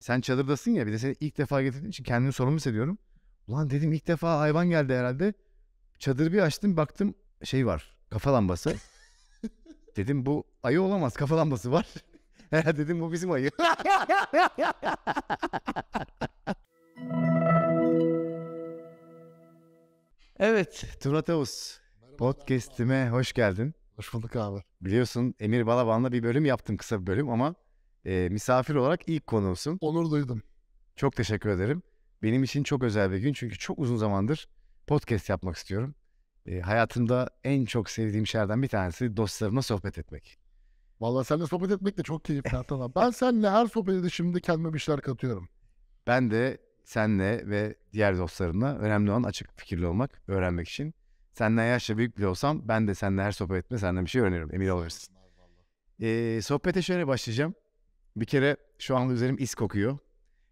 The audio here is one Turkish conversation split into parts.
Sen çadırdasın ya bir de seni ilk defa getirdiğim için kendimi sorumlu hissediyorum. Ulan dedim ilk defa hayvan geldi herhalde. Çadır bir açtım baktım şey var kafa lambası. dedim bu ayı olamaz kafa lambası var. Herhalde dedim bu bizim ayı. evet Turatavus podcast'ime hoş geldin. Hoş bulduk abi. Biliyorsun Emir Balaban'la bir bölüm yaptım kısa bir bölüm ama e, misafir olarak ilk konuğusun. Onur duydum. Çok teşekkür ederim. Benim için çok özel bir gün çünkü çok uzun zamandır podcast yapmak istiyorum. E, hayatımda en çok sevdiğim şeylerden bir tanesi dostlarımla sohbet etmek. Vallahi seninle sohbet etmek de çok keyifli Atalan. ben seninle her sohbet edişimde kendime bir şeyler katıyorum. Ben de senle ve diğer dostlarımla önemli olan açık fikirli olmak, öğrenmek için. Senden yaşça büyük bile olsam ben de seninle her sohbet etme senden bir şey öğreniyorum emin olabilirsin. Ee, sohbete şöyle başlayacağım. Bir kere şu anda üzerim is kokuyor.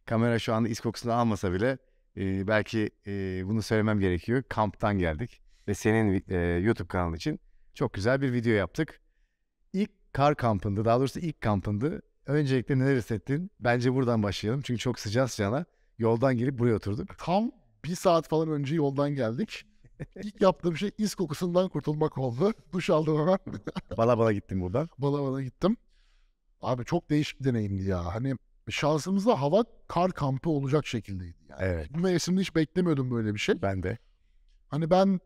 Kamera şu anda is kokusunu almasa bile e, belki e, bunu söylemem gerekiyor. Kamptan geldik ve senin e, YouTube kanalın için çok güzel bir video yaptık. İlk kar kampındı, daha doğrusu ilk kampındı. öncelikle neler hissettin? Bence buradan başlayalım çünkü çok sıcak sıcağına yoldan gelip buraya oturduk. Tam bir saat falan önce yoldan geldik. İlk yaptığım şey is kokusundan kurtulmak oldu. Duş aldım hemen. bala bala gittim buradan. Bala bala gittim. Abi çok değişik bir deneyimdi ya. Hani şansımızda hava kar kampı olacak şekildeydi. Yani. Evet. Bu mevsimde hiç beklemiyordum böyle bir şey. Ben de. Hani ben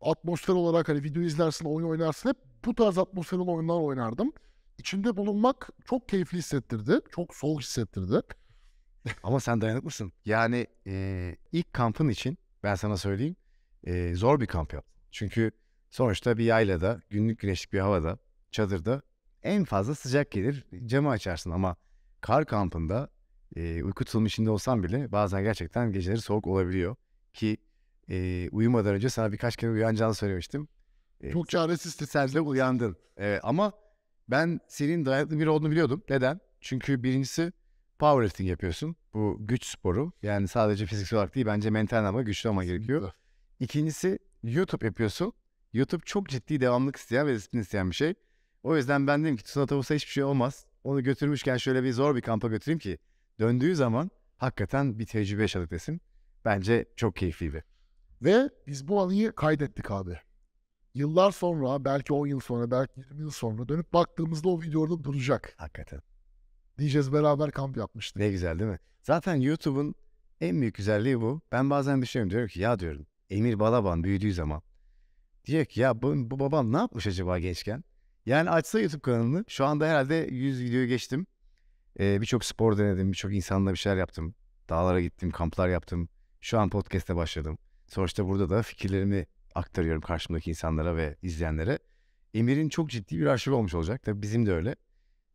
atmosfer olarak hani video izlersin, oyun oynarsın hep bu tarz atmosferli oyunlar oynardım. İçinde bulunmak çok keyifli hissettirdi. Çok soğuk hissettirdi. Ama sen dayanıklısın. Yani e, ilk kampın için ben sana söyleyeyim e, zor bir kamp yaptım. Çünkü sonuçta bir yaylada, günlük güneşlik bir havada, çadırda en fazla sıcak gelir camı açarsın ama kar kampında e, uyku tulumu içinde olsan bile bazen gerçekten geceleri soğuk olabiliyor ki e, uyumadan önce sana birkaç kere uyanacağını söylemiştim. E, Çok çaresizsin. Sen de uyandın. Evet, ama ben senin dayanıklı biri olduğunu biliyordum. Neden? Çünkü birincisi powerlifting yapıyorsun. Bu güç sporu. Yani sadece fiziksel olarak değil bence mental ama güçlü ama gerekiyor. İkincisi YouTube yapıyorsun. YouTube çok ciddi devamlık isteyen ve disiplin isteyen bir şey. O yüzden ben dedim ki Tsuna hiçbir şey olmaz. Onu götürmüşken şöyle bir zor bir kampa götüreyim ki döndüğü zaman hakikaten bir tecrübe yaşadık desin. Bence çok keyifliydi. Ve biz bu anıyı kaydettik abi. Yıllar sonra belki 10 yıl sonra belki 20 yıl sonra dönüp baktığımızda o videoda duracak. Hakikaten. Diyeceğiz beraber kamp yapmıştık. Ne güzel değil mi? Zaten YouTube'un en büyük güzelliği bu. Ben bazen düşünüyorum diyorum ki ya diyorum Emir Balaban büyüdüğü zaman diyecek ya bu, bu babam ne yapmış acaba gençken? Yani açsa YouTube kanalını şu anda herhalde 100 videoyu geçtim. Ee, birçok spor denedim, birçok insanla bir şeyler yaptım. Dağlara gittim, kamplar yaptım. Şu an podcast'e başladım. Sonuçta burada da fikirlerimi aktarıyorum karşımdaki insanlara ve izleyenlere. Emir'in çok ciddi bir arşivi olmuş olacak. Tabii bizim de öyle.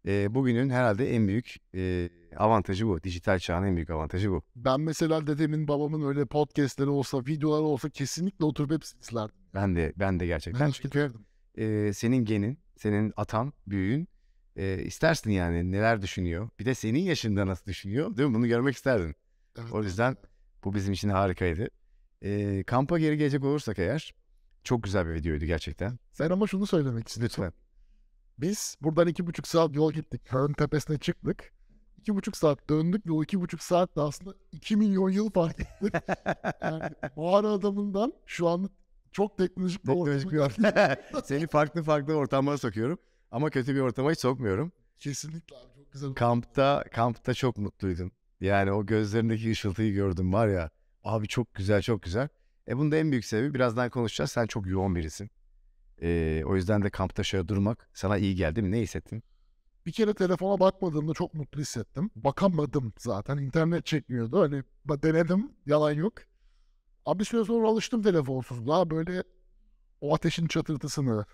E, bugünün herhalde en büyük e, avantajı bu. Dijital çağın en büyük avantajı bu. Ben mesela dedemin babamın öyle podcastleri olsa, videoları olsa kesinlikle oturup hepsini izlerdim. Ben de ben de gerçekten. Ben çünkü e, senin genin senin atan, büyüğün e, istersin yani neler düşünüyor. Bir de senin yaşında nasıl düşünüyor değil mi? Bunu görmek isterdin. Evet. O yüzden bu bizim için harikaydı. E, kampa geri gelecek olursak eğer çok güzel bir videoydu gerçekten. Sen ama şunu söylemek istiyorsun. Lütfen. Biz buradan iki buçuk saat yol gittik. Hörn tepesine çıktık. İki buçuk saat döndük ve o iki buçuk saatte aslında iki milyon yıl fark ettik. yani mağara adamından şu an çok teknolojik bir ortam. Seni farklı farklı ortamlara sokuyorum. Ama kötü bir ortama hiç sokmuyorum. Kesinlikle abi çok güzel. Kampta, kampta çok mutluydun. Yani o gözlerindeki ışıltıyı gördüm var ya. Abi çok güzel çok güzel. E bunun da en büyük sebebi birazdan konuşacağız. Sen çok yoğun birisin. E, o yüzden de kampta şöyle durmak sana iyi geldi mi? Ne hissettin? Bir kere telefona bakmadığımda çok mutlu hissettim. Bakamadım zaten. İnternet çekmiyordu. Hani denedim. Yalan yok. Abi bir süre sonra alıştım telefonsuzluğa. Böyle o ateşin çatırtısını,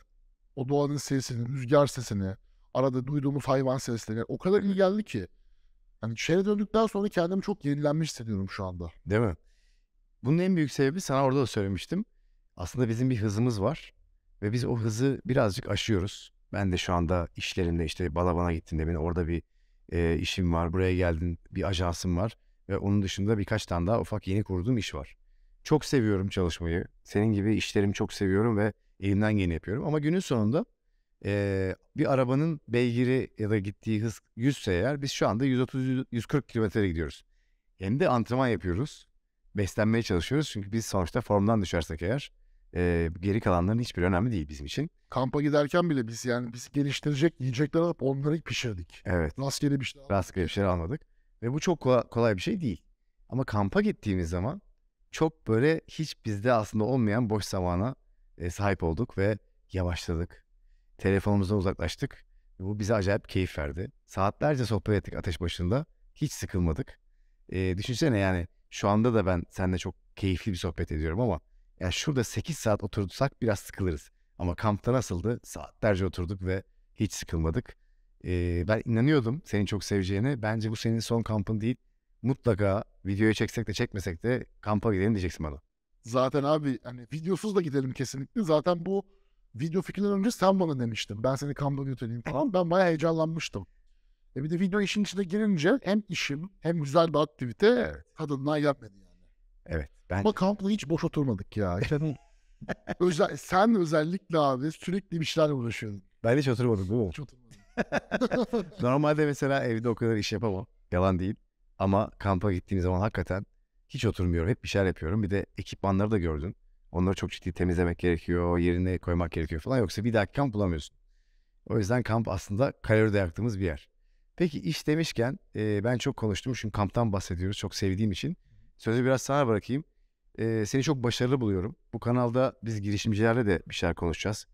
o doğanın sesini, rüzgar sesini, arada duyduğumuz hayvan seslerini o kadar iyi geldi ki. Yani şehre döndükten sonra kendimi çok yenilenmiş hissediyorum şu anda. Değil mi? Bunun en büyük sebebi sana orada da söylemiştim. Aslında bizim bir hızımız var ve biz o hızı birazcık aşıyoruz. Ben de şu anda işlerimde işte Balaban'a gittin demin orada bir e, işim var. Buraya geldin bir ajansım var. Ve onun dışında birkaç tane daha ufak yeni kurduğum iş var. Çok seviyorum çalışmayı. Senin gibi işlerimi çok seviyorum ve elimden geleni yapıyorum. Ama günün sonunda e, bir arabanın beygiri ya da gittiği hız 100 ise eğer biz şu anda 130-140 kilometre gidiyoruz. Hem de antrenman yapıyoruz. Beslenmeye çalışıyoruz. Çünkü biz sonuçta formdan düşersek eğer e, geri kalanların hiçbir önemli değil bizim için. Kampa giderken bile biz yani biz geliştirecek yiyecekler alıp onları pişirdik. Evet. Rastgele bir şey almadık. Rastgele bir şey almadık. Ve bu çok kolay, kolay bir şey değil. Ama kampa gittiğimiz zaman çok böyle hiç bizde aslında olmayan boş zamana e, sahip olduk ve yavaşladık. Telefonumuzdan uzaklaştık. Bu bize acayip keyif verdi. Saatlerce sohbet ettik ateş başında. Hiç sıkılmadık. E, düşünsene yani şu anda da ben seninle çok keyifli bir sohbet ediyorum ama yani şurada 8 saat otursak biraz sıkılırız. Ama kampta nasıldı? Saatlerce oturduk ve hiç sıkılmadık. E, ben inanıyordum senin çok seveceğini. Bence bu senin son kampın değil mutlaka videoyu çeksek de çekmesek de kampa gidelim diyeceksin bana. Zaten abi hani videosuz da gidelim kesinlikle. Zaten bu video fikrinden önce sen bana demiştin. Ben seni kampa götüreyim falan. Ben bayağı heyecanlanmıştım. E bir de video işin içine girince hem işim hem güzel bir aktivite evet. tadından yapmadı yani. Evet. Ben... Ama kampla hiç boş oturmadık ya. Özel, sen özellikle abi sürekli bir şeyler uğraşıyordun. Ben hiç oturmadım değil mi? Hiç oturmadım. Normalde mesela evde o kadar iş yapamam. Yalan değil. Ama kampa gittiğim zaman hakikaten hiç oturmuyorum. Hep bir şeyler yapıyorum. Bir de ekipmanları da gördün. Onları çok ciddi temizlemek gerekiyor. Yerine koymak gerekiyor falan. Yoksa bir dahaki kamp bulamıyorsun. O yüzden kamp aslında kalori de yaktığımız bir yer. Peki iş demişken e, ben çok konuştum. Çünkü kamptan bahsediyoruz. Çok sevdiğim için. Sözü biraz sana bırakayım. E, seni çok başarılı buluyorum. Bu kanalda biz girişimcilerle de bir şeyler konuşacağız.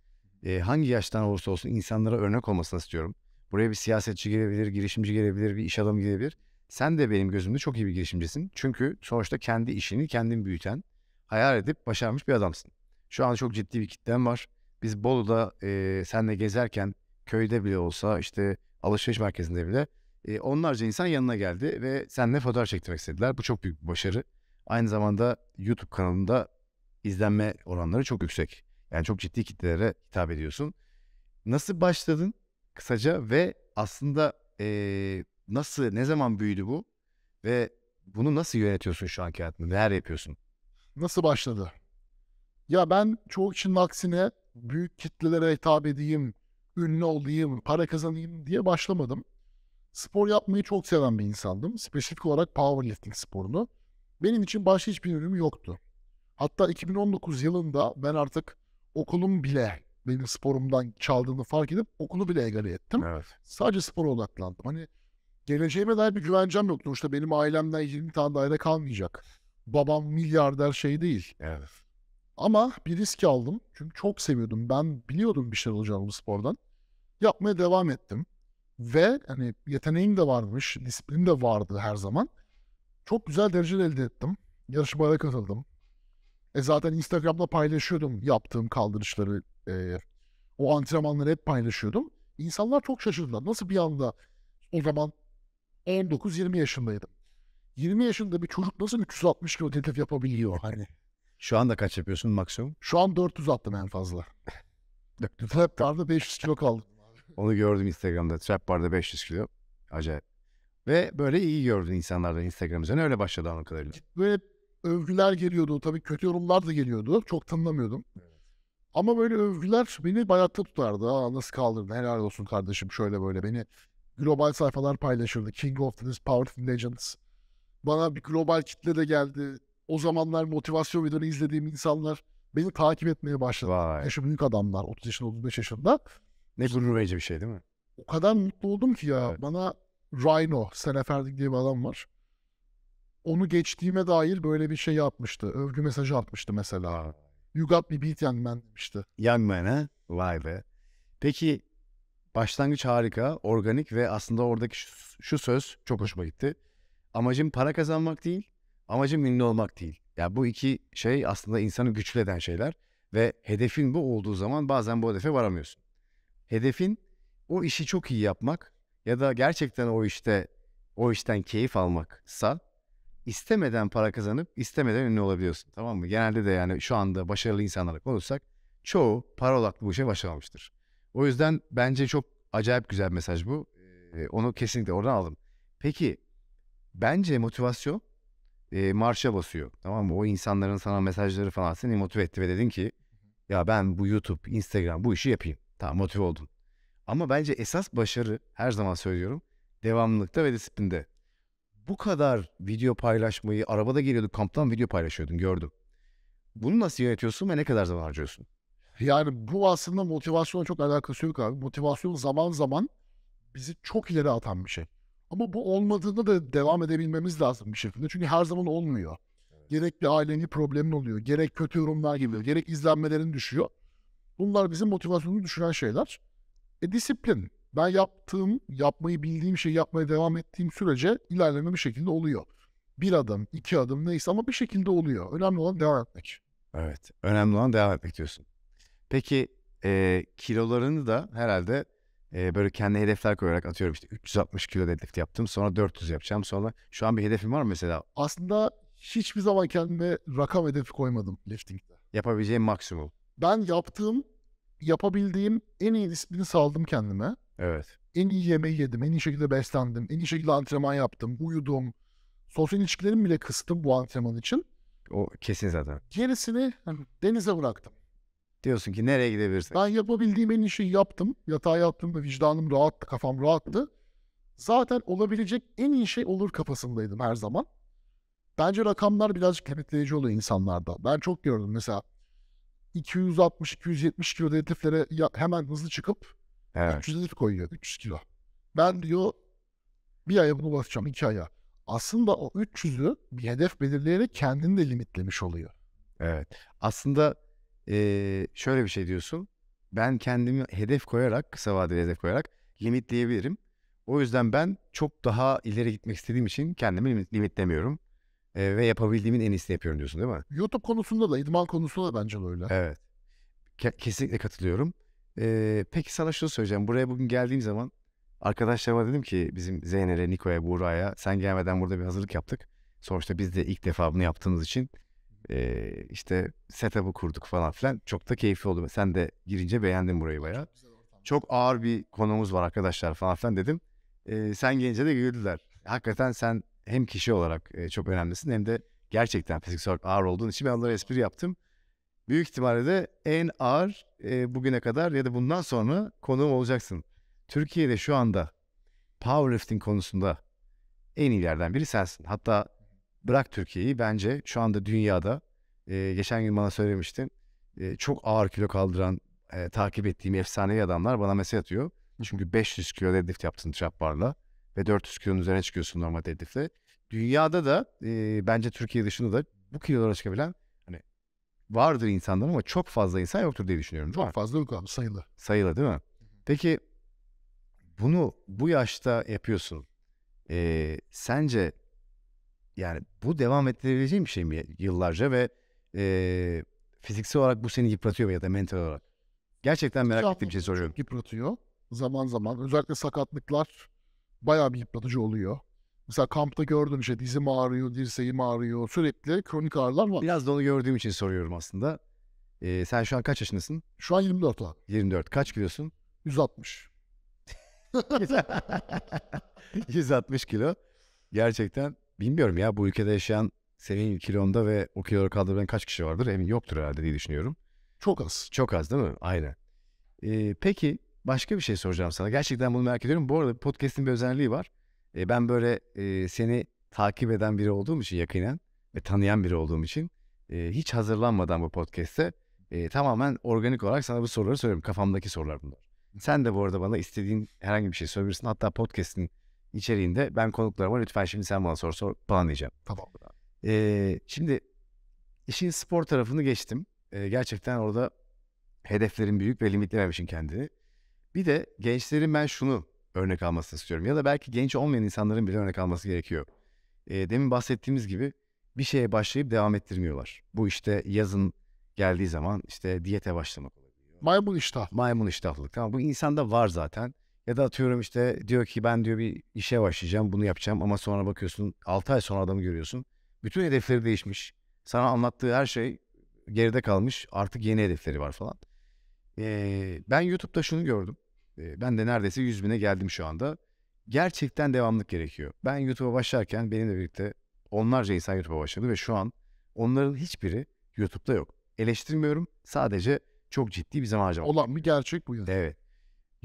E, hangi yaştan olursa olsun insanlara örnek olmasını istiyorum. Buraya bir siyasetçi gelebilir, girişimci gelebilir, bir iş adamı gelebilir. Sen de benim gözümde çok iyi bir girişimcisin. Çünkü sonuçta kendi işini kendin büyüten, hayal edip başarmış bir adamsın. Şu an çok ciddi bir kitlem var. Biz Bolu'da e, senle gezerken köyde bile olsa işte alışveriş merkezinde bile e, onlarca insan yanına geldi ve seninle fotoğraf çektirmek istediler. Bu çok büyük bir başarı. Aynı zamanda YouTube kanalında izlenme oranları çok yüksek. Yani çok ciddi kitlelere hitap ediyorsun. Nasıl başladın kısaca ve aslında e, nasıl, ne zaman büyüdü bu? Ve bunu nasıl yönetiyorsun şu anki hayatında? Neler yapıyorsun? Nasıl başladı? Ya ben çoğu kişinin aksine büyük kitlelere hitap edeyim, ünlü olayım, para kazanayım diye başlamadım. Spor yapmayı çok seven bir insandım. Spesifik olarak powerlifting sporunu. Benim için başka hiçbir ürünüm yoktu. Hatta 2019 yılında ben artık okulum bile benim sporumdan çaldığını fark edip okulu bile egale ettim. Evet. Sadece spora odaklandım. Hani geleceğime dair bir güvencem yoktu. İşte benim ailemden 20 tane daire kalmayacak. Babam milyarder şey değil. Evet. Ama bir risk aldım. Çünkü çok seviyordum. Ben biliyordum bir şey olacağını bu spordan. Yapmaya devam ettim. Ve hani yeteneğim de varmış. disiplin de vardı her zaman. Çok güzel dereceler elde ettim. Yarışmalara katıldım. E zaten Instagram'da paylaşıyordum yaptığım kaldırışları. E, o antrenmanları hep paylaşıyordum. İnsanlar çok şaşırdılar. Nasıl bir anda o zaman 19-20 yaşındaydım. 20 yaşında bir çocuk nasıl 360 kilo hedef yapabiliyor hani? Şu anda kaç yapıyorsun maksimum? Şu an 400 attım en fazla. Trap barda 500 kilo kaldı. Onu gördüm Instagram'da. Trap barda 500 kilo. Acayip. Ve böyle iyi gördün insanlardan Instagram üzerine. Öyle başladı anladığım kadarıyla. Böyle övgüler geliyordu. Tabii kötü yorumlar da geliyordu. Çok tanımlamıyordum. Ama böyle övgüler beni bayakta tutardı. Aa, nasıl kaldırdın helal olsun kardeşim şöyle böyle beni global sayfalar paylaşırdı. King of the Powerful Legends. Bana bir global kitle de geldi. O zamanlar motivasyon videoları izlediğim insanlar beni takip etmeye başladı. Vay. Yaşı büyük adamlar 30 yaşında 35 yaşında. Ne gurur verici bir şey değil mi? O kadar mutlu oldum ki ya. Evet. Bana Rhino, Seneferdik diye bir adam var. Onu geçtiğime dair böyle bir şey yapmıştı. Övgü mesajı atmıştı mesela. You got me beat young man demişti. Young man ha? Vay be. Peki Başlangıç harika, organik ve aslında oradaki şu, şu söz çok hoşuma gitti. Amacım para kazanmak değil, amacım ünlü olmak değil. Ya yani bu iki şey aslında insanı güçlü eden şeyler ve hedefin bu olduğu zaman bazen bu hedefe varamıyorsun. Hedefin o işi çok iyi yapmak ya da gerçekten o işte o işten keyif almaksa istemeden para kazanıp istemeden ünlü olabiliyorsun. Tamam mı? Genelde de yani şu anda başarılı insanlara konuşsak çoğu para odaklı bu işe başlamamıştır. O yüzden bence çok acayip güzel bir mesaj bu. E, onu kesinlikle oradan aldım. Peki bence motivasyon e, marşa basıyor. Tamam mı? O insanların sana mesajları falan seni motive etti ve dedin ki ya ben bu YouTube, Instagram bu işi yapayım. Tamam motive oldun. Ama bence esas başarı her zaman söylüyorum devamlılıkta ve disiplinde. Bu kadar video paylaşmayı arabada geliyorduk kamptan video paylaşıyordun gördüm. Bunu nasıl yönetiyorsun ve ne kadar zaman harcıyorsun? Yani bu aslında motivasyonla çok alakası yok abi. Motivasyon zaman zaman bizi çok ileri atan bir şey. Ama bu olmadığında da devam edebilmemiz lazım bir şekilde. Çünkü her zaman olmuyor. Gerek bir ailenin problemin oluyor. Gerek kötü yorumlar geliyor. Gerek izlenmelerin düşüyor. Bunlar bizim motivasyonunu düşüren şeyler. E disiplin. Ben yaptığım, yapmayı bildiğim şeyi yapmaya devam ettiğim sürece ilerleme bir şekilde oluyor. Bir adım, iki adım neyse ama bir şekilde oluyor. Önemli olan devam etmek. Evet. Önemli olan devam etmek diyorsun. Peki e, kilolarını da herhalde e, böyle kendi hedefler koyarak atıyorum işte 360 kilo deadlift yaptım sonra 400 yapacağım sonra şu an bir hedefim var mı mesela? Aslında hiçbir zaman kendime rakam hedefi koymadım lifting'de. Yapabileceğim maksimum. Ben yaptığım, yapabildiğim en iyi disiplini sağladım kendime. Evet. En iyi yemeği yedim, en iyi şekilde beslendim, en iyi şekilde antrenman yaptım, uyudum. Sosyal ilişkilerimi bile kıstım bu antrenman için. O kesin zaten. Gerisini hani, denize bıraktım. Diyorsun ki nereye gidebilirsin? Ben yapabildiğim en iyi şeyi yaptım. Yatağa ve vicdanım rahattı, kafam rahattı. Zaten olabilecek en iyi şey olur kafasındaydım her zaman. Bence rakamlar birazcık kenetleyici oluyor insanlarda. Ben çok gördüm mesela 260-270 kilo hedeflere hemen hızlı çıkıp evet. 300 hedef koyuyor. 300 kilo. Ben diyor bir aya bunu basacağım, iki aya. Aslında o 300'ü bir hedef belirleyerek kendini de limitlemiş oluyor. Evet. Aslında e, şöyle bir şey diyorsun. Ben kendimi hedef koyarak, kısa vadeli hedef koyarak limitleyebilirim. O yüzden ben çok daha ileri gitmek istediğim için kendimi limitlemiyorum. E, ve yapabildiğimin en iyisini yapıyorum diyorsun değil mi? YouTube konusunda da, idman konusunda da bence öyle. Evet. Ke- kesinlikle katılıyorum. E, peki sana şunu söyleyeceğim. Buraya bugün geldiğim zaman arkadaşlarıma dedim ki bizim Zeynel'e, Niko'ya, Buğra'ya sen gelmeden burada bir hazırlık yaptık. Sonuçta biz de ilk defa bunu yaptığımız için e, işte setup'ı kurduk falan filan. Çok da keyifli oldu. Sen de girince beğendin burayı bayağı. Çok, Çok ağır bir konumuz var arkadaşlar falan filan dedim. E, sen gelince de güldüler. Hakikaten sen hem kişi olarak e, çok önemlisin hem de gerçekten fiziksel olarak ağır olduğun için ben onlara espri yaptım. Büyük ihtimalle de en ağır e, bugüne kadar ya da bundan sonra konuğum olacaksın. Türkiye'de şu anda powerlifting konusunda en iyilerden biri sensin. Hatta bırak Türkiye'yi bence şu anda dünyada e, geçen gün bana söylemiştin e, çok ağır kilo kaldıran e, takip ettiğim efsanevi adamlar bana mesaj atıyor. Çünkü 500 kilo deadlift yaptın çapbarla ve 400 kilonun üzerine çıkıyorsun normal deadliftle. Dünyada da e, bence Türkiye dışında da bu kilolara çıkabilen hani vardır insanlar ama çok fazla insan yoktur diye düşünüyorum. Çok fazla yok abi sayılı. Sayılı değil mi? Peki bunu bu yaşta yapıyorsun. E, sence yani bu devam ettirebileceğim bir şey mi yıllarca ve e, fiziksel olarak bu seni yıpratıyor mu ya da mental olarak? Gerçekten merak ettiğim bir şey soruyorum. Yıpratıyor zaman zaman. Özellikle sakatlıklar bayağı bir yıpratıcı oluyor. Mesela kampta gördüğüm şey dizim ağrıyor, dirseğim ağrıyor. Sürekli kronik ağrılar var. Biraz da onu gördüğüm için soruyorum aslında. E, sen şu an kaç yaşındasın? Şu an 24 abi. 24. Kaç kilosun? 160. 160 kilo. Gerçekten Bilmiyorum ya bu ülkede yaşayan senin kilonda ve o kiloları kaldıran kaç kişi vardır? Emin yoktur herhalde diye düşünüyorum. Çok az. Çok az değil mi? Aynen. Ee, peki başka bir şey soracağım sana. Gerçekten bunu merak ediyorum. Bu arada podcast'in bir özelliği var. Ee, ben böyle e, seni takip eden biri olduğum için yakinen ve tanıyan biri olduğum için e, hiç hazırlanmadan bu podcast'te e, tamamen organik olarak sana bu soruları soruyorum. Kafamdaki sorular bunlar. Sen de bu arada bana istediğin herhangi bir şey sorabilirsin. Hatta podcast'in içeriğinde ben konuklarıma lütfen şimdi sen bana sor sor falan diyeceğim. Tamam. Ee, şimdi işin spor tarafını geçtim. Ee, gerçekten orada hedeflerin büyük ve limitlememişim kendini. Bir de gençlerin ben şunu örnek almasını istiyorum. Ya da belki genç olmayan insanların bile örnek alması gerekiyor. Ee, demin bahsettiğimiz gibi bir şeye başlayıp devam ettirmiyorlar. Bu işte yazın geldiği zaman işte diyete başlamak Maymun iştah. Maymun iştahlık. Tamam bu insanda var zaten. Ya da atıyorum işte diyor ki ben diyor bir işe başlayacağım bunu yapacağım ama sonra bakıyorsun 6 ay sonra adamı görüyorsun. Bütün hedefleri değişmiş. Sana anlattığı her şey geride kalmış. Artık yeni hedefleri var falan. Ee, ben YouTube'da şunu gördüm. Ee, ben de neredeyse 100 bine geldim şu anda. Gerçekten devamlık gerekiyor. Ben YouTube'a başlarken benimle birlikte onlarca insan YouTube'a başladı ve şu an onların hiçbiri YouTube'da yok. Eleştirmiyorum. Sadece çok ciddi bir zaman acaba Olan bir gerçek bu yani. Evet.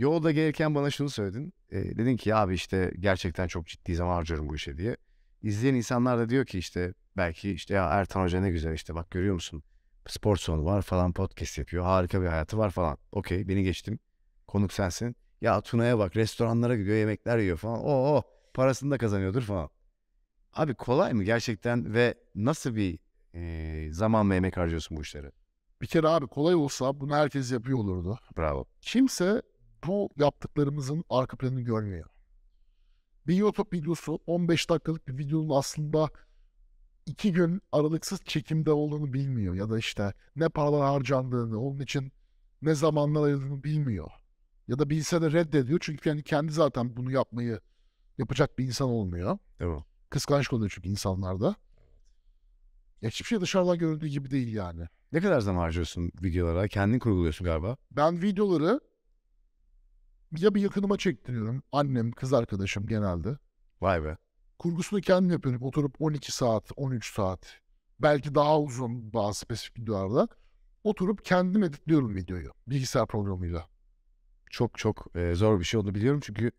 Yolda gelirken bana şunu söyledin. E, dedin ki abi işte gerçekten çok ciddi zaman harcıyorum bu işe diye. İzleyen insanlar da diyor ki işte belki işte ya Ertan Hoca ne güzel işte bak görüyor musun? Spor salonu var falan podcast yapıyor. Harika bir hayatı var falan. Okey beni geçtim. Konuk sensin. Ya Tuna'ya bak restoranlara gidiyor yemekler yiyor falan. Oo oh, oh, parasını da kazanıyordur falan. Abi kolay mı gerçekten ve nasıl bir e, zaman ve emek harcıyorsun bu işlere? Bir kere abi kolay olsa bunu herkes yapıyor olurdu. Bravo. Kimse bu yaptıklarımızın arka planını görmüyor. Bir YouTube videosu 15 dakikalık bir videonun aslında iki gün aralıksız çekimde olduğunu bilmiyor. Ya da işte ne paralar harcandığını, onun için ne zamanlar ayırdığını bilmiyor. Ya da bilse de reddediyor. Çünkü yani kendi zaten bunu yapmayı yapacak bir insan olmuyor. Evet. Kıskanç oluyor çünkü insanlarda. Ya hiçbir şey dışarıdan göründüğü gibi değil yani. Ne kadar zaman harcıyorsun videolara? Kendin kurguluyorsun galiba. Ben videoları ya bir yakınıma çektiriyorum. Annem, kız arkadaşım genelde. Vay be. Kurgusunu kendim yapıyorum. Oturup 12 saat, 13 saat, belki daha uzun bazı spesifik videolarda oturup kendim editliyorum videoyu bilgisayar programıyla. Çok çok e, zor bir şey onu biliyorum çünkü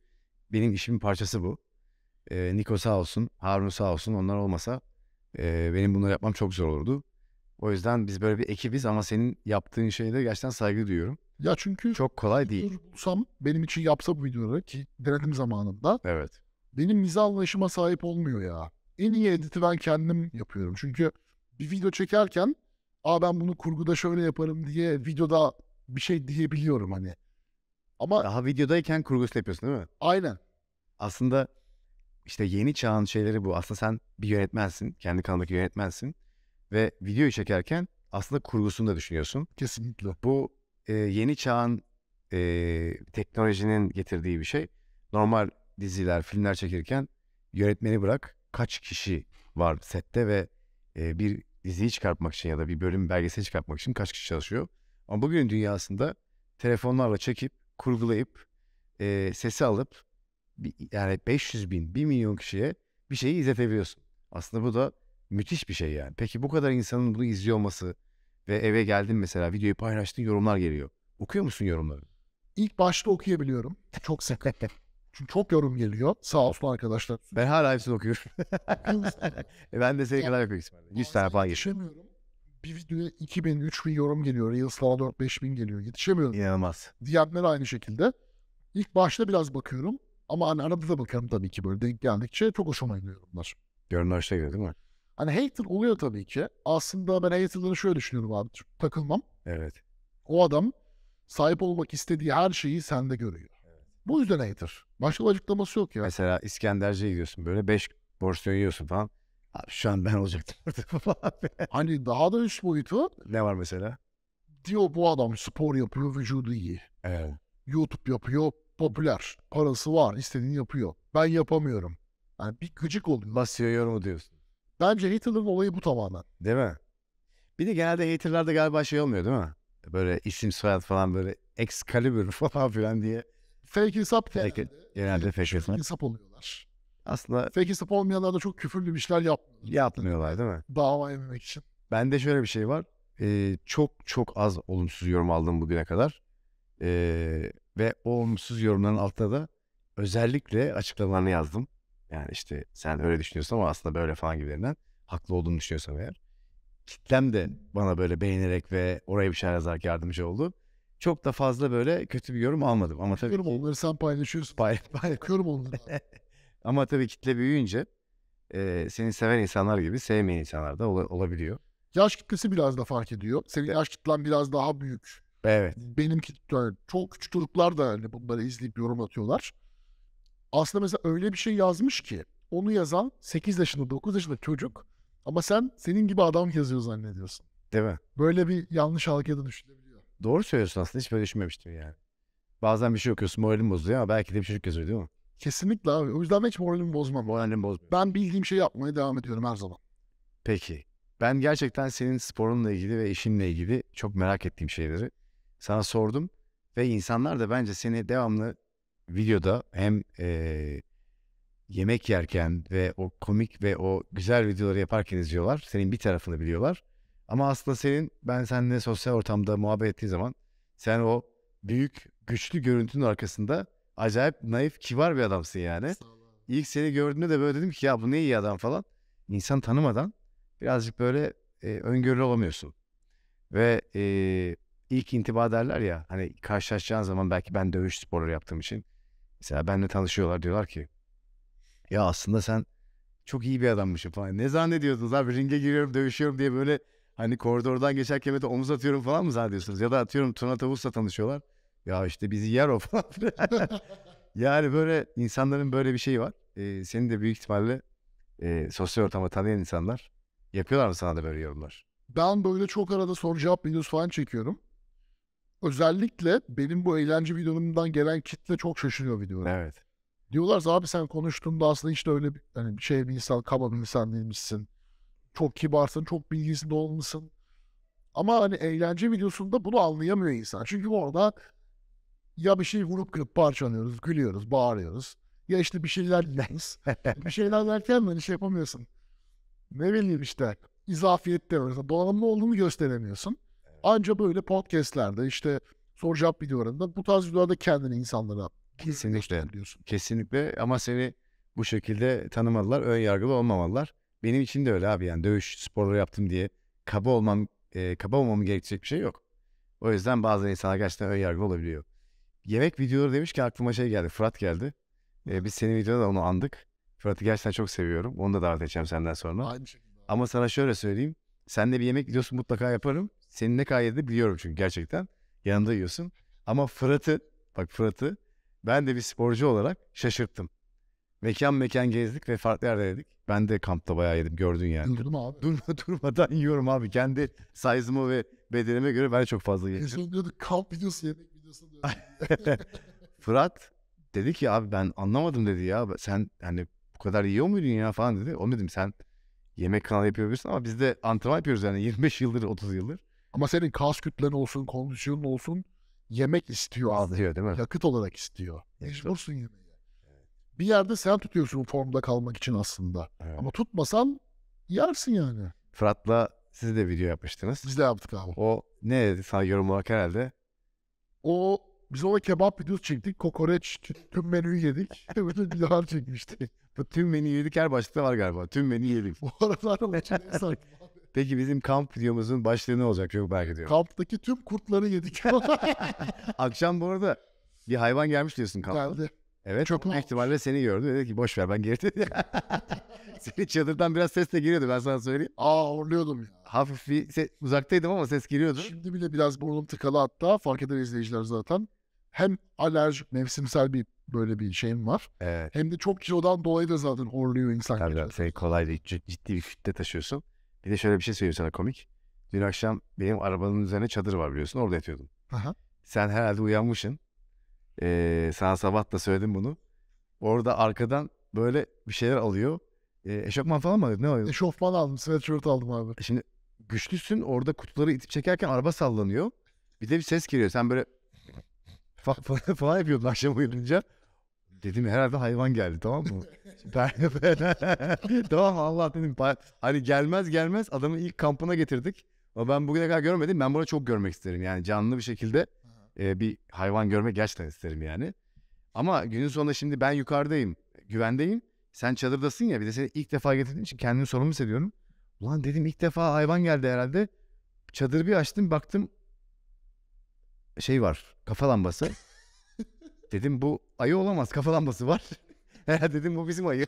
benim işimin parçası bu. E, Niko sağ olsun, Harun sağ olsun onlar olmasa e, benim bunları yapmam çok zor olurdu. O yüzden biz böyle bir ekibiz ama senin yaptığın şeyde gerçekten saygı duyuyorum. Ya çünkü çok kolay değil. Dursam benim için yapsa bu videoları ki denedim zamanında. Evet. Benim mizah anlayışıma sahip olmuyor ya. En iyi editi ben kendim yapıyorum. Çünkü bir video çekerken aa ben bunu kurguda şöyle yaparım diye videoda bir şey diyebiliyorum hani. Ama daha videodayken kurgusu yapıyorsun değil mi? Aynen. Aslında işte yeni çağın şeyleri bu. Aslında sen bir yönetmensin. Kendi kanalındaki yönetmensin. Ve videoyu çekerken aslında kurgusunu da düşünüyorsun. Kesinlikle. Bu e, yeni çağın e, teknolojinin getirdiği bir şey. Normal diziler, filmler çekirken yönetmeni bırak kaç kişi var sette ve e, bir diziyi çıkartmak için ya da bir bölüm belgeseli çıkartmak için kaç kişi çalışıyor. Ama bugün dünyasında telefonlarla çekip, kurgulayıp, e, sesi alıp yani 500 bin, 1 milyon kişiye bir şeyi izletebiliyorsun. Aslında bu da müthiş bir şey yani. Peki bu kadar insanın bunu izliyor olması, ve eve geldim mesela videoyu paylaştın yorumlar geliyor. Okuyor musun yorumları? İlk başta okuyabiliyorum. Çok sekretle. Çünkü çok yorum geliyor. Sağ olsun arkadaşlar. Ben hala hepsini okuyorum. e ben de senin kadar yapıyorum 100 tane falan geçiyorum. Bir videoya 2000, 3000 yorum geliyor. Reels'lara 4000 geliyor. Yetişemiyorum. İnanılmaz. DM'ler aynı şekilde. İlk başta biraz bakıyorum. Ama hani arada da bakarım tabii ki böyle denk geldikçe çok hoşuma gidiyor yorumlar. Yorumlar hoşuna gidiyor değil mi? Hani hater oluyor tabii ki. Aslında ben haterları şöyle düşünüyorum abi. takılmam. Evet. O adam sahip olmak istediği her şeyi sende görüyor. Evet. Bu yüzden hater. Başka bir açıklaması yok ya. Mesela İskenderci'ye gidiyorsun böyle 5 porsiyon yiyorsun falan. Abi şu an ben olacaktım hani daha da üst boyutu. Ne var mesela? Diyor bu adam spor yapıyor, vücudu iyi. Evet. YouTube yapıyor, popüler. Parası var, istediğini yapıyor. Ben yapamıyorum. Yani bir gıcık oluyor. Basıyor yorumu diyorsun. Bence haterların olayı bu tamamen. Değil mi? Bir de genelde haterlarda galiba şey olmuyor değil mi? Böyle isim soyad falan böyle Excalibur falan filan diye. Fake hesap fake, genelde fake hesap. oluyorlar. Aslında fake hesap olmayanlar da çok küfürlü bir şeyler yap yapmıyorlar değil mi? Dava yememek için. Bende şöyle bir şey var. Ee, çok çok az olumsuz yorum aldım bugüne kadar. Ee, ve o olumsuz yorumların altında da özellikle açıklamalarını yazdım. Yani işte sen öyle düşünüyorsun ama aslında böyle falan gibilerinden haklı olduğunu düşünüyorsam eğer. Kitlem de bana böyle beğenerek ve oraya bir şeyler yazarak yardımcı oldu. Çok da fazla böyle kötü bir yorum almadım ama tabii Bakıyorum onları sen paylaşıyorsun. Pay, pay. onları. ama tabii kitle büyüyünce e, seni seven insanlar gibi sevmeyen insanlar da ola, olabiliyor. Yaş kitlesi biraz da fark ediyor. Senin yaş kitlen biraz daha büyük. Evet. Benimki yani çok küçük çocuklar da hani bunları izleyip yorum atıyorlar. Aslında mesela öyle bir şey yazmış ki onu yazan 8 yaşında 9 yaşında çocuk ama sen senin gibi adam yazıyor zannediyorsun. Değil mi? Böyle bir yanlış halkaya düşünebiliyor. Doğru söylüyorsun aslında hiç böyle düşünmemiştim yani. Bazen bir şey okuyorsun moralim bozuluyor ama belki de bir çocuk yazıyor değil mi? Kesinlikle abi. O yüzden hiç moralimi bozmam. Moralimi bozmuyor. Ben bildiğim şeyi yapmaya devam ediyorum her zaman. Peki. Ben gerçekten senin sporunla ilgili ve işinle ilgili çok merak ettiğim şeyleri sana sordum. Ve insanlar da bence seni devamlı videoda hem e, yemek yerken ve o komik ve o güzel videoları yaparken izliyorlar. Senin bir tarafını biliyorlar. Ama aslında senin ben seninle sosyal ortamda muhabbet ettiği zaman sen o büyük güçlü görüntünün arkasında acayip naif kibar bir adamsın yani. İlk seni gördüğümde de böyle dedim ki ya bu ne iyi adam falan. İnsan tanımadan birazcık böyle e, öngörülü olamıyorsun. Ve e, ilk intiba derler ya hani karşılaşacağın zaman belki ben dövüş sporları yaptığım için Mesela benle tanışıyorlar diyorlar ki ya aslında sen çok iyi bir adammışım falan. Ne zannediyorsunuz abi ringe giriyorum dövüşüyorum diye böyle hani koridordan geçerken de omuz atıyorum falan mı zannediyorsunuz? Ya da atıyorum Tuna Tavus'la tanışıyorlar. Ya işte bizi yer o falan. yani böyle insanların böyle bir şeyi var. Ee, senin de büyük ihtimalle e, sosyal ortamı tanıyan insanlar yapıyorlar mı sana da böyle yorumlar? Ben böyle çok arada soru cevap videosu falan çekiyorum özellikle benim bu eğlence videomdan gelen kitle çok şaşırıyor videoda. Evet. Diyorlar abi sen konuştuğunda aslında hiç de öyle bir, hani bir şey bir insan, kaba bir insan değilmişsin. Çok kibarsın, çok bilgisinde olmuşsun. Ama hani eğlence videosunda bunu anlayamıyor insan. Çünkü orada ya bir şey vurup kırıp parçalıyoruz, gülüyoruz, bağırıyoruz. Ya işte bir şeyler deriz. bir şeyler derken hani şey yapamıyorsun. Ne bileyim işte izafiyet de var. Donanımlı olduğunu gösteremiyorsun. Anca böyle podcastlerde işte soru cevap videolarında bu tarz videolarda kendini insanlara kesinlikle diyorsun. Kesinlikle ama seni bu şekilde tanımalılar, ön yargılı olmamalılar. Benim için de öyle abi yani dövüş sporları yaptım diye kaba olmam e, kaba olmamı gerekecek bir şey yok. O yüzden bazı insanlar gerçekten ön yargılı olabiliyor. Yemek videoları demiş ki aklıma şey geldi. Fırat geldi. E, biz senin videoda da onu andık. Fırat'ı gerçekten çok seviyorum. Onu da davet edeceğim senden sonra. Aynı şekilde. Ama sana şöyle söyleyeyim. Sen de bir yemek videosu mutlaka yaparım senin ne kadar yediğini biliyorum çünkü gerçekten. Yanında yiyorsun. Ama Fırat'ı bak Fırat'ı ben de bir sporcu olarak şaşırttım. Mekan mekan gezdik ve farklı yerde yedik. Ben de kampta bayağı yedim gördün yani. Durma abi. Durma, durmadan yiyorum abi. Kendi size'ıma ve bedenime göre ben çok fazla yedim. Kesinlikle kamp videosu yemek videosu Fırat dedi ki abi ben anlamadım dedi ya. Sen hani bu kadar yiyor muydun ya falan dedi. Onu dedim sen yemek kanalı yapıyorsun ama biz de antrenman yapıyoruz yani 25 yıldır 30 yıldır. Ama senin kas kütlen olsun, kondisyonun olsun yemek istiyor. Alıyor değil mi? Yakıt olarak istiyor. Mecbursun yemeğe. Evet. Bir yerde sen tutuyorsun formda kalmak için aslında. Evet. Ama tutmasan yersin yani. Fırat'la siz de video yapmıştınız. Biz de yaptık abi. O ne dedi sana yorum olarak herhalde? O biz ona kebap videosu çektik. Kokoreç tüm menüyü yedik. Bütün videolar çekmiştik. Tüm menüyü yedik her başlıkta var galiba. Tüm menüyü yedik. Bu arada zaten Peki bizim kamp videomuzun başlığı ne olacak? Çok merak ediyorum. Kamptaki tüm kurtları yedik. Akşam bu arada bir hayvan gelmiş diyorsun kampta. Geldi. Evet. Çok büyük ihtimalle seni gördü. Dedi ki boş ver ben geri. Seni çadırdan biraz ses de geliyordu ben sana söyleyeyim. Aa horluyordum ya. Hafif bir ses, uzaktaydım ama ses geliyordu. Şimdi bile biraz burnum tıkalı hatta fark eder izleyiciler zaten. Hem alerjik mevsimsel bir böyle bir şeyim var. Evet. Hem de çok kilodan dolayı da zaten horluyor insan. Tabii tabii seni kolay değil. Ciddi bir kütle taşıyorsun. Bir de şöyle bir şey söyleyeyim sana komik. Dün akşam benim arabanın üzerine çadır var biliyorsun. Orada yatıyordum. Aha. Sen herhalde uyanmışsın. Ee, sana sabah da söyledim bunu. Orada arkadan böyle bir şeyler alıyor. Ee, eşofman falan mı alıyor? Ne alıyor? Eşofman aldım. Sweatshirt aldım abi. E şimdi güçlüsün. Orada kutuları itip çekerken araba sallanıyor. Bir de bir ses geliyor. Sen böyle falan yapıyordun akşam uyuyunca. Dedim herhalde hayvan geldi tamam mı? ben, tamam Allah dedim. Hani gelmez gelmez adamı ilk kampına getirdik. Ama ben bugüne kadar görmedim. Ben burada çok görmek isterim. Yani canlı bir şekilde e, bir hayvan görmek gerçekten isterim yani. Ama günün sonunda şimdi ben yukarıdayım. Güvendeyim. Sen çadırdasın ya bir de seni ilk defa getirdiğim için kendimi sorumlu hissediyorum. Ulan dedim ilk defa hayvan geldi herhalde. çadır bir açtım baktım şey var kafa lambası. Dedim bu ayı olamaz kafalanması lambası var. dedim bu bizim ayı.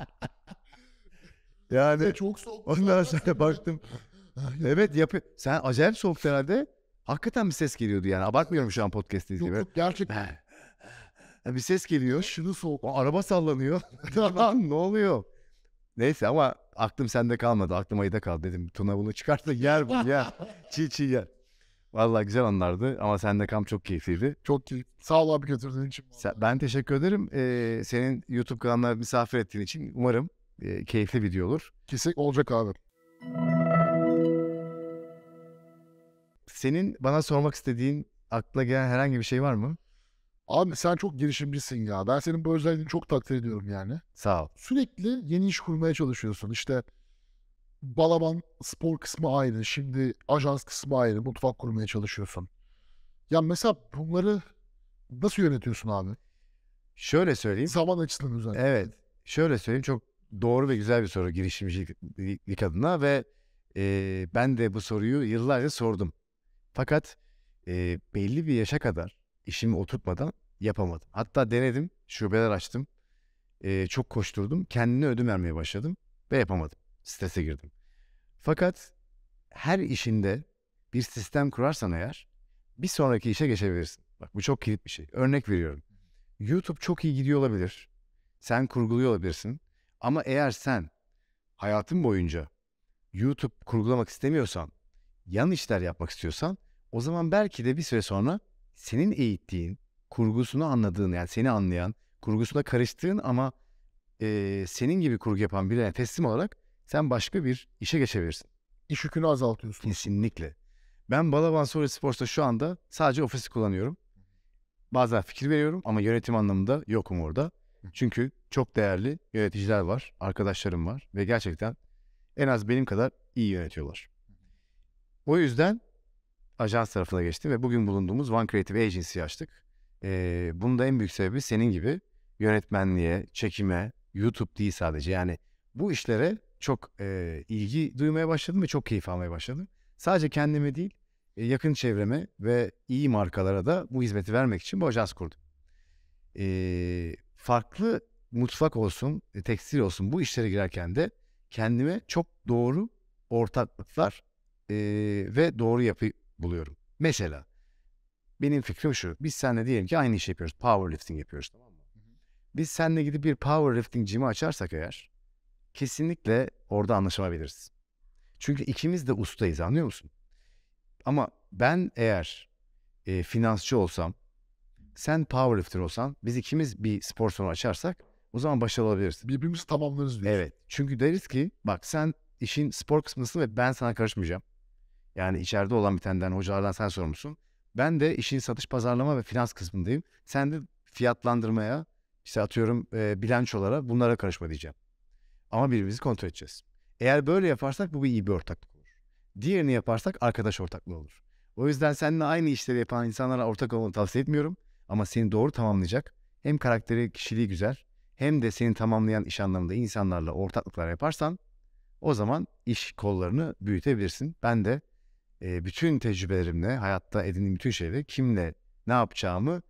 yani çok soğuk. Ondan sonra baktım. evet yapıyor. Sen acayip soğuk herhalde. Hakikaten bir ses geliyordu yani. Abartmıyorum şu an podcast'i gibi. Yok yok gerçekten. bir ses geliyor. Şunu soğuk. O araba sallanıyor. Lan ne oluyor? Neyse ama aklım sende kalmadı. Aklım ayıda kaldı dedim. Tuna bunu çıkarsa yer bu ya. Çiğ çiğ yer. Valla güzel anlardı ama sen de kamp çok keyifliydi. Çok keyifli. Sağ ol abi götürdüğün için. Sen, ben teşekkür ederim. Ee, senin YouTube kanalına misafir ettiğin için umarım e, keyifli video olur. Kesin olacak abi. Senin bana sormak istediğin aklına gelen herhangi bir şey var mı? Abi sen çok girişimcisin ya. Ben senin bu özelliğini çok takdir ediyorum yani. Sağ ol. Sürekli yeni iş kurmaya çalışıyorsun. İşte Balaban spor kısmı aynı. Şimdi ajans kısmı aynı. Mutfak kurmaya çalışıyorsun. Ya mesela bunları nasıl yönetiyorsun abi? Şöyle söyleyeyim. Zaman açısından özellikle. Evet. Şöyle söyleyeyim. Çok doğru ve güzel bir soru girişimcilik adına ve e, ben de bu soruyu yıllarca sordum. Fakat e, belli bir yaşa kadar işimi oturtmadan yapamadım. Hatta denedim. Şubeler açtım. E, çok koşturdum. Kendine ödüm vermeye başladım ve yapamadım strese girdim. Fakat her işinde bir sistem kurarsan eğer bir sonraki işe geçebilirsin. Bak bu çok kilit bir şey. Örnek veriyorum. YouTube çok iyi gidiyor olabilir. Sen kurguluyor olabilirsin. Ama eğer sen hayatın boyunca YouTube kurgulamak istemiyorsan, yan işler yapmak istiyorsan o zaman belki de bir süre sonra senin eğittiğin, kurgusunu anladığın yani seni anlayan, kurgusuna karıştığın ama e, senin gibi kurgu yapan birine teslim olarak sen başka bir işe geçebilirsin. İş yükünü azaltıyorsun. Kesinlikle. Ben Balaban Sori Sports'ta şu anda sadece ofisi kullanıyorum. Bazen fikir veriyorum ama yönetim anlamında yokum orada. Çünkü çok değerli yöneticiler var, arkadaşlarım var ve gerçekten en az benim kadar iyi yönetiyorlar. O yüzden ajans tarafına geçtim ve bugün bulunduğumuz One Creative Agency açtık. Ee, bunun da en büyük sebebi senin gibi yönetmenliğe, çekime, YouTube değil sadece yani bu işlere çok e, ilgi duymaya başladım ve çok keyif almaya başladım. Sadece kendime değil, e, yakın çevreme ve iyi markalara da bu hizmeti vermek için bu ajans kurdum. E, farklı mutfak olsun, e, tekstil olsun bu işlere girerken de kendime çok doğru ortaklıklar e, ve doğru yapı buluyorum. Mesela benim fikrim şu. Biz seninle diyelim ki aynı iş yapıyoruz. Powerlifting yapıyoruz tamam mı? Biz seninle gidip bir powerlifting jimi açarsak eğer kesinlikle orada anlaşamabiliriz. Çünkü ikimiz de ustayız anlıyor musun? Ama ben eğer e, finansçı olsam, sen powerlifter olsan, biz ikimiz bir spor salonu açarsak o zaman başarılı olabiliriz. Birbirimizi tamamlarız diyorsun. Evet. Çünkü deriz ki bak sen işin spor kısmındasın ve ben sana karışmayacağım. Yani içeride olan bir tenden, hocalardan sen sorumlusun. Ben de işin satış, pazarlama ve finans kısmındayım. Sen de fiyatlandırmaya, işte atıyorum e, bilançolara bunlara karışma diyeceğim. Ama birbirimizi kontrol edeceğiz. Eğer böyle yaparsak bu bir iyi bir ortaklık olur. Diğerini yaparsak arkadaş ortaklığı olur. O yüzden seninle aynı işleri yapan insanlara ortak olmanı tavsiye etmiyorum. Ama seni doğru tamamlayacak hem karakteri kişiliği güzel hem de seni tamamlayan iş anlamında insanlarla ortaklıklar yaparsan o zaman iş kollarını büyütebilirsin. Ben de e, bütün tecrübelerimle hayatta edindiğim bütün şeyleri kimle ne yapacağımı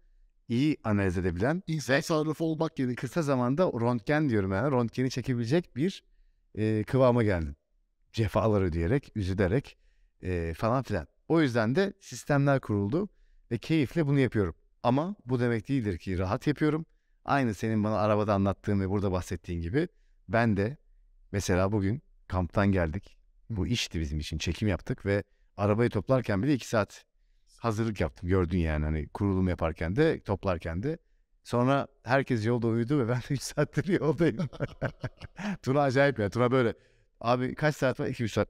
iyi analiz edebilen insan sarrafı olmak gerekir. Kısa zamanda röntgen diyorum yani röntgeni çekebilecek bir e, kıvama geldim. Cefalar ödeyerek, üzülerek e, falan filan. O yüzden de sistemler kuruldu ve keyifle bunu yapıyorum. Ama bu demek değildir ki rahat yapıyorum. Aynı senin bana arabada anlattığın ve burada bahsettiğin gibi ben de mesela bugün kamptan geldik. Bu işti bizim için. Çekim yaptık ve arabayı toplarken bile iki saat hazırlık yaptım. Gördün yani hani kurulum yaparken de toplarken de. Sonra herkes yolda uyudu ve ben 3 saattir yoldayım. Tuna acayip ya. Tuna böyle. Abi kaç saat var? 2-3 saat.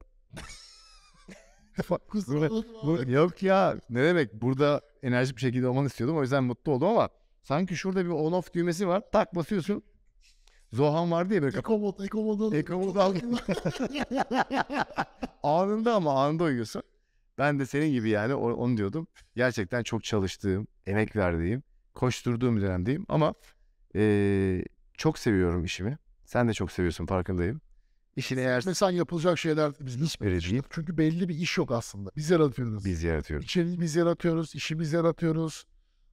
Kusura Yok ya. Ne demek? Burada enerji bir şekilde olmanı istiyordum. O yüzden mutlu oldum ama sanki şurada bir on-off düğmesi var. Tak basıyorsun. Zohan vardı diye böyle. Ekomod, ekomod. Ekomod. Anında ama anında uyuyorsun. Ben de senin gibi yani onu diyordum. Gerçekten çok çalıştığım, emek verdiğim, koşturduğum bir dönemdeyim. Ama e, çok seviyorum işimi. Sen de çok seviyorsun farkındayım. İşine eğer... Mesela yapılacak şeyler biz hiçbiri değil. Çünkü belli bir iş yok aslında. Biz yaratıyoruz. Biz yaratıyoruz. İçeriği biz yaratıyoruz, işimiz yaratıyoruz.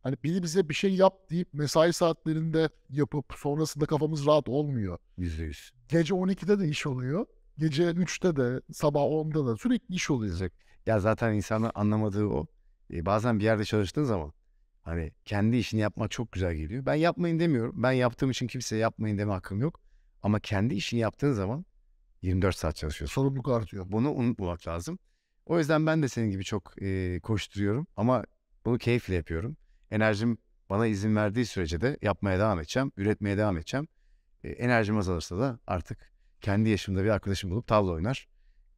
Hani biri bize bir şey yap deyip mesai saatlerinde yapıp sonrasında kafamız rahat olmuyor. Yüzde yüz. Gece 12'de de iş oluyor. Gece 3'te de sabah 10'da da sürekli iş olacak. Ya zaten insanın anlamadığı o. E, bazen bir yerde çalıştığın zaman hani kendi işini yapmak çok güzel geliyor. Ben yapmayın demiyorum. Ben yaptığım için kimseye yapmayın deme hakkım yok. Ama kendi işini yaptığın zaman 24 saat çalışıyorsun. Sorumluluk artıyor. Bunu unutmamak lazım. O yüzden ben de senin gibi çok e, koşturuyorum ama bunu keyifle yapıyorum. Enerjim bana izin verdiği sürece de yapmaya devam edeceğim, üretmeye devam edeceğim. E, enerjim azalırsa da artık kendi yaşımda bir arkadaşım bulup tavla oynar.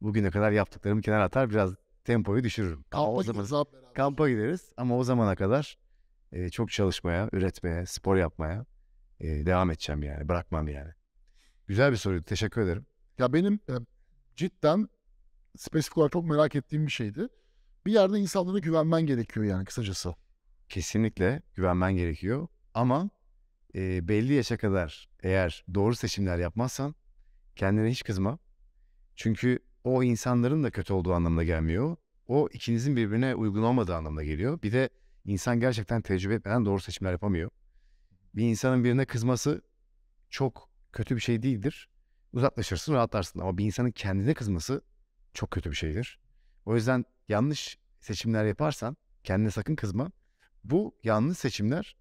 Bugüne kadar yaptıklarımı kenara atar, biraz tempoyu düşürürüm. Kampa o zaman gideriz kampa gideriz ama o zamana kadar e, çok çalışmaya, üretmeye, spor yapmaya e, devam edeceğim yani. Bırakmam yani. Güzel bir soruydu. Teşekkür ederim. Ya benim e, cidden spesifik olarak çok merak ettiğim bir şeydi. Bir yerde insanlara güvenmen gerekiyor yani kısacası. Kesinlikle güvenmen gerekiyor. Ama e, belli yaşa kadar eğer doğru seçimler yapmazsan kendine hiç kızma. Çünkü o insanların da kötü olduğu anlamına gelmiyor. O ikinizin birbirine uygun olmadığı anlamına geliyor. Bir de insan gerçekten tecrübe etmeden doğru seçimler yapamıyor. Bir insanın birine kızması çok kötü bir şey değildir. Uzaklaşırsın, rahatlarsın ama bir insanın kendine kızması çok kötü bir şeydir. O yüzden yanlış seçimler yaparsan kendine sakın kızma. Bu yanlış seçimler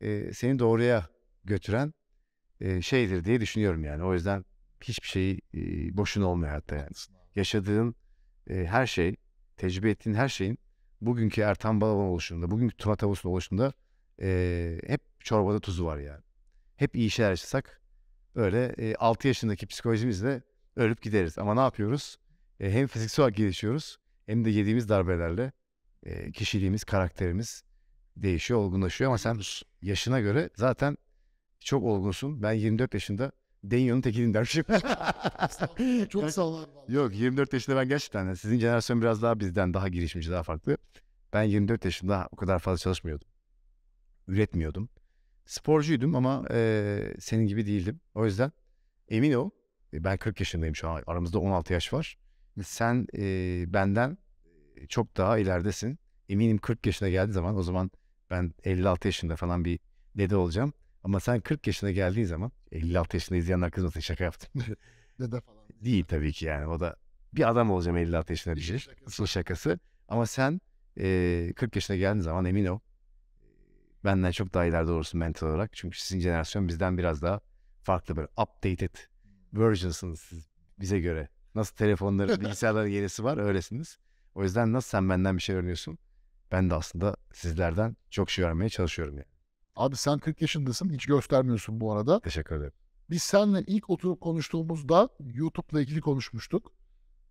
e, seni doğruya götüren e, şeydir diye düşünüyorum yani. O yüzden hiçbir şeyi e, boşuna olmuyor hayatta yani yaşadığın e, her şey, tecrübe ettiğin her şeyin bugünkü Ertan Balaban oluşunda, bugünkü Tuna Avus'un oluşunda e, hep çorbada tuzu var yani. Hep iyi şeyler yaşasak öyle e, 6 yaşındaki psikolojimizle ölüp gideriz. Ama ne yapıyoruz? E, hem fiziksel olarak gelişiyoruz hem de yediğimiz darbelerle e, kişiliğimiz, karakterimiz değişiyor, olgunlaşıyor. Ama sen yaşına göre zaten çok olgunsun. Ben 24 yaşında Denyo'nun tekinin dermişim. Çok sağ ol. Yok 24 yaşında ben gerçekten hani sizin jenerasyon biraz daha bizden daha girişimci daha farklı. Ben 24 yaşında o kadar fazla çalışmıyordum. Üretmiyordum. Sporcuydum ama e, senin gibi değildim. O yüzden emin ol e, ben 40 yaşındayım şu an aramızda 16 yaş var. Sen e, benden çok daha ileridesin. Eminim 40 yaşına geldiği zaman o zaman ben 56 yaşında falan bir dede olacağım. Ama sen 40 yaşına geldiğin zaman 56 yaşında izleyenler kızmasın şaka yaptım. Dede falan. Değil tabii ki yani o da bir adam olacağım 56 yaşına diye. Şakası. şakası. Ama sen e, 40 yaşına geldiğin zaman emin ol benden çok daha ileride olursun mental olarak. Çünkü sizin jenerasyon bizden biraz daha farklı böyle updated hmm. version'sınız siz bize göre. Nasıl telefonları, bilgisayarların yenisi var öylesiniz. O yüzden nasıl sen benden bir şey öğreniyorsun? Ben de aslında sizlerden çok şey öğrenmeye çalışıyorum yani. Abi sen 40 yaşındasın hiç göstermiyorsun bu arada. Teşekkür ederim. Biz seninle ilk oturup konuştuğumuzda YouTube'la ilgili konuşmuştuk.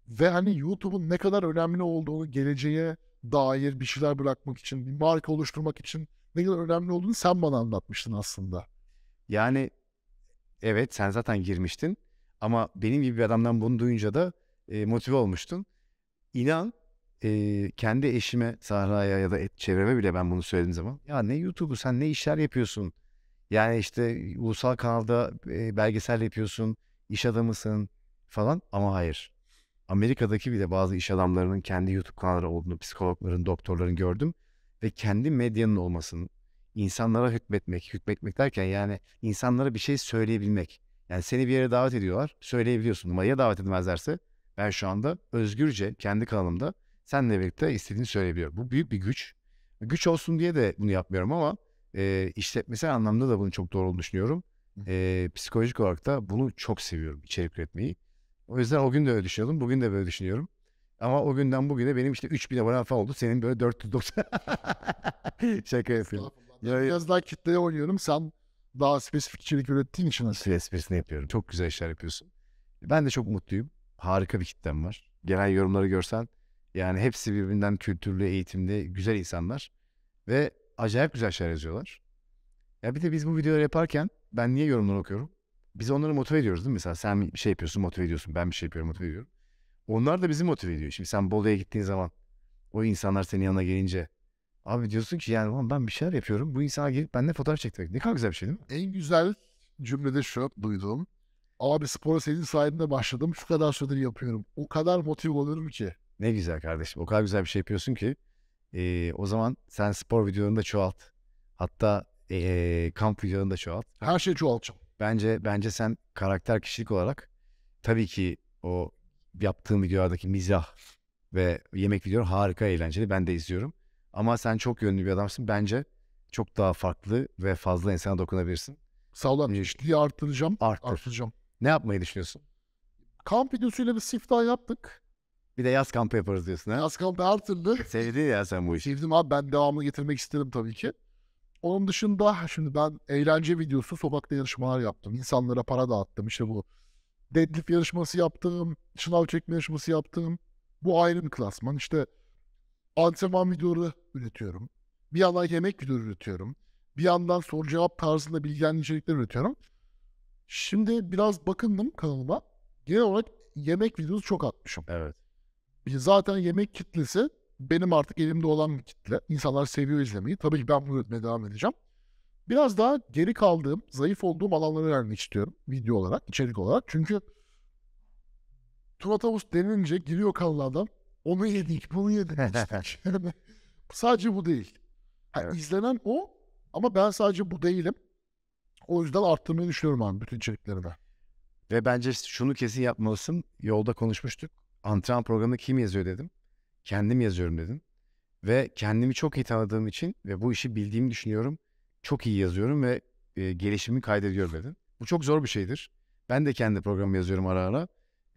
Ve hani YouTube'un ne kadar önemli olduğunu geleceğe dair bir şeyler bırakmak için, bir marka oluşturmak için ne kadar önemli olduğunu sen bana anlatmıştın aslında. Yani evet sen zaten girmiştin ama benim gibi bir adamdan bunu duyunca da e, motive olmuştun. İnan e, kendi eşime Sahra'ya ya da et çevreme bile ben bunu söylediğim zaman ya ne YouTube'u sen ne işler yapıyorsun? Yani işte ulusal kanalda e, belgesel yapıyorsun, iş adamısın falan ama hayır. Amerika'daki bile bazı iş adamlarının kendi YouTube kanalları olduğunu psikologların, doktorların gördüm ve kendi medyanın olmasını insanlara hükmetmek, hükmetmek derken yani insanlara bir şey söyleyebilmek. Yani seni bir yere davet ediyorlar, söyleyebiliyorsun. Ama ya davet edemezlerse ben şu anda özgürce kendi kanalımda Senle birlikte istediğini söyleyebiliyor. Bu büyük bir güç. Güç olsun diye de bunu yapmıyorum ama e, işletmesel anlamda da bunu çok doğru düşünüyorum. E, psikolojik olarak da bunu çok seviyorum içerik üretmeyi. O yüzden o gün de öyle düşünüyordum. Bugün de böyle düşünüyorum. Ama o günden bugüne benim işte 3000 abone falan oldu. Senin böyle 490. Şaka yapıyorum. Yani... Biraz daha kitleye oynuyorum. Sen daha spesifik içerik ürettiğin için aslında. Spesifini yapıyorum. Çok güzel işler yapıyorsun. Ben de çok mutluyum. Harika bir kitlem var. Gelen yorumları görsen yani hepsi birbirinden kültürlü, eğitimli, güzel insanlar. Ve acayip güzel şeyler yazıyorlar. Ya bir de biz bu videoları yaparken ben niye yorumları okuyorum? Biz onları motive ediyoruz değil mi? Mesela sen bir şey yapıyorsun motive ediyorsun. Ben bir şey yapıyorum motive ediyorum. Onlar da bizi motive ediyor. Şimdi sen Bolu'ya gittiğin zaman o insanlar senin yanına gelince abi diyorsun ki yani ben bir şeyler yapıyorum. Bu insana gelip benimle fotoğraf çekmek. Ne kadar güzel bir şey değil mi? En güzel cümlede şu duydum. Abi spora senin sayende başladım. Şu kadar süredir yapıyorum. O kadar motive oluyorum ki. Ne güzel kardeşim. O kadar güzel bir şey yapıyorsun ki. E, o zaman sen spor videolarını da çoğalt. Hatta e, kamp videolarını da çoğalt. Her şeyi çoğaltacağım. Bence bence sen karakter kişilik olarak tabii ki o yaptığın videolardaki mizah ve yemek videoları harika eğlenceli. Ben de izliyorum. Ama sen çok yönlü bir adamsın. Bence çok daha farklı ve fazla insana dokunabilirsin. Sağ ol amca. Ee, Çeşitliği arttıracağım. Arttır. Arttıracağım. Ne yapmayı düşünüyorsun? Kamp videosuyla bir siftah yaptık. Bir de yaz kampı yaparız diyorsun ha. Yaz kampı her türlü. Sevdin ya sen bu işi. Sevdim abi ben devamını getirmek isterim tabii ki. Onun dışında şimdi ben eğlence videosu sokakta yarışmalar yaptım. İnsanlara para dağıttım işte bu. Deadlift yarışması yaptım. Şınav çekme yarışması yaptım. Bu ayrı bir klasman. İşte antrenman videoları üretiyorum. Bir yandan yemek videoları üretiyorum. Bir yandan soru cevap tarzında bilgilendiği içerikler üretiyorum. Şimdi biraz bakındım kanalıma. Genel olarak yemek videosu çok atmışım. Evet. Zaten yemek kitlesi benim artık elimde olan bir kitle. İnsanlar seviyor izlemeyi. Tabii ki ben bunu üretmeye devam edeceğim. Biraz daha geri kaldığım, zayıf olduğum alanları vermek istiyorum video olarak, içerik olarak. Çünkü Tuna Tavus denilince giriyor kanlı Onu yedik, bunu yedik. sadece bu değil. Yani evet. İzlenen o ama ben sadece bu değilim. O yüzden arttırmayı düşünüyorum abi bütün içeriklerime. Ve bence şunu kesin yapmalısın. Yolda konuşmuştuk antrenman programını kim yazıyor dedim. Kendim yazıyorum dedim. Ve kendimi çok iyi tanıdığım için ve bu işi bildiğimi düşünüyorum. Çok iyi yazıyorum ve e, gelişimimi kaydediyorum dedim. Bu çok zor bir şeydir. Ben de kendi programı yazıyorum ara ara.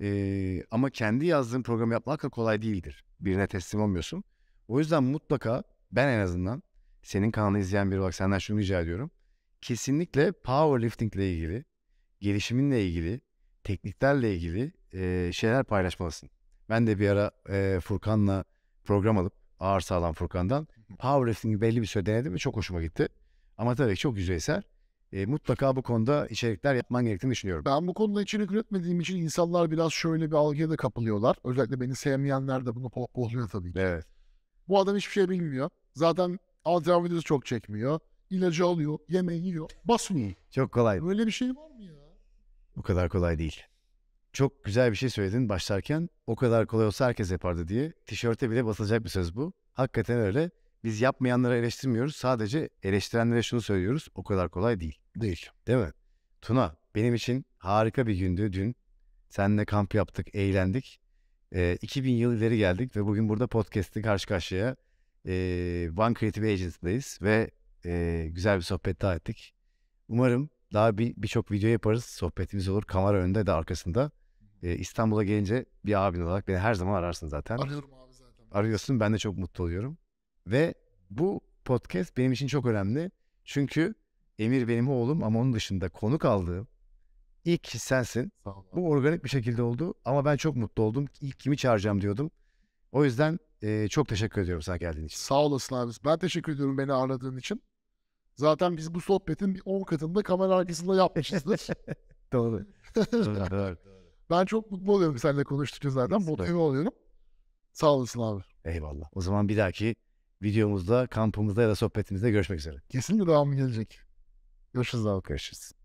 E, ama kendi yazdığım programı yapmak da kolay değildir. Birine teslim olmuyorsun. O yüzden mutlaka ben en azından senin kanalını izleyen biri olarak senden şunu rica ediyorum. Kesinlikle powerlifting ile ilgili, gelişiminle ilgili tekniklerle ilgili e, şeyler paylaşmalısın. Ben de bir ara e, Furkan'la program alıp ağır sağlam Furkan'dan powerlifting'i belli bir süre denedim ve çok hoşuma gitti. Ama tabii çok yüzeysel. E, mutlaka bu konuda içerikler yapman gerektiğini düşünüyorum. Ben bu konuda içerik üretmediğim için insanlar biraz şöyle bir algıya da kapılıyorlar. Özellikle beni sevmeyenler de bunu pohpohluyor tabii ki. Evet. Bu adam hiçbir şey bilmiyor. Zaten alternatif çok çekmiyor. İlacı alıyor, yemeği yiyor, basmıyor. Çok kolay. Böyle bir şey var mı ya? O kadar kolay değil. Çok güzel bir şey söyledin başlarken. O kadar kolay olsa herkes yapardı diye. Tişörte bile basılacak bir söz bu. Hakikaten öyle. Biz yapmayanları eleştirmiyoruz. Sadece eleştirenlere şunu söylüyoruz. O kadar kolay değil. Değil. Değil mi? Tuna benim için harika bir gündü dün. Seninle kamp yaptık, eğlendik. E, 2000 yıl ileri geldik ve bugün burada podcast'te karşı karşıya e, One Creative Agency'deyiz ve e, güzel bir sohbet daha ettik. Umarım daha bir birçok video yaparız. Sohbetimiz olur. Kamera önünde de arkasında. Ee, İstanbul'a gelince bir abin olarak beni her zaman ararsın zaten. Arıyorum abi zaten. Arıyorsun. Ben de çok mutlu oluyorum. Ve bu podcast benim için çok önemli. Çünkü Emir benim oğlum ama onun dışında konuk aldığım ilk kişi sensin. Bu organik bir şekilde oldu ama ben çok mutlu oldum. İlk kimi çağıracağım diyordum. O yüzden e, çok teşekkür ediyorum sana geldiğin için. Sağ olasın abi. Ben teşekkür ediyorum beni ağırladığın için. Zaten biz bu sohbetin bir 10 katında da kamera arkasında yapmışızdır. Doğru. Doğru. ben çok mutlu oluyorum seninle konuştukça zaten. Mutlu oluyorum. Sağ olasın abi. Eyvallah. O zaman bir dahaki videomuzda, kampımızda ya da sohbetimizde görüşmek üzere. Kesinlikle devamı gelecek. Görüşürüz abi. Görüşürüz.